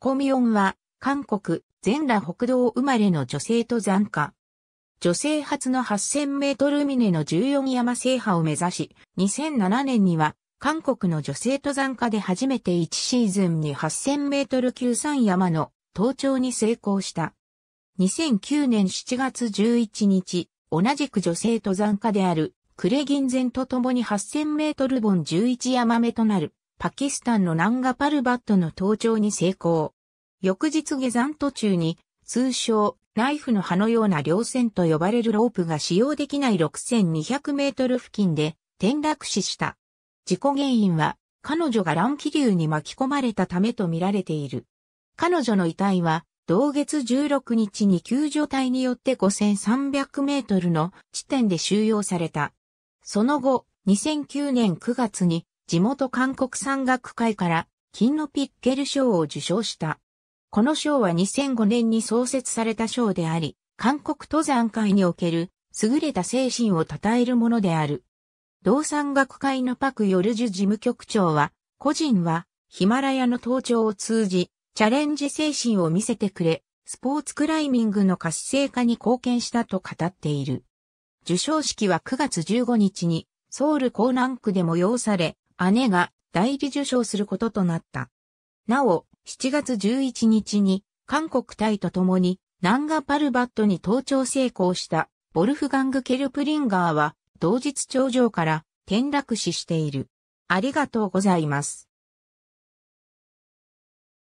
コミヨンは、韓国、全羅北道生まれの女性登山家。女性初の8000メートル峰の14山制覇を目指し、2007年には、韓国の女性登山家で初めて1シーズンに8000メートル級3山の登頂に成功した。2009年7月11日、同じく女性登山家である、クレギンゼンと共に8000メートル本11山目となるパキスタンのナンガパルバットの登頂に成功。翌日下山途中に、通称、ナイフの刃のような稜線と呼ばれるロープが使用できない6200メートル付近で転落死した。事故原因は彼女が乱気流に巻き込まれたためとみられている。彼女の遺体は同月16日に救助隊によって5300メートルの地点で収容された。その後、2009年9月に地元韓国産学会から金のピッケル賞を受賞した。この賞は2005年に創設された賞であり、韓国登山会における優れた精神を称えるものである。同山学会のパク・ヨルジュ事務局長は、個人はヒマラヤの登頂を通じ、チャレンジ精神を見せてくれ、スポーツクライミングの活性化に貢献したと語っている。受賞式は9月15日にソウル港南区で催され、姉が代理受賞することとなった。なお、7月11日に韓国隊と共にナンガパルバットに登頂成功したボルフガング・ケルプリンガーは同日頂上から転落死している。ありがとうございます。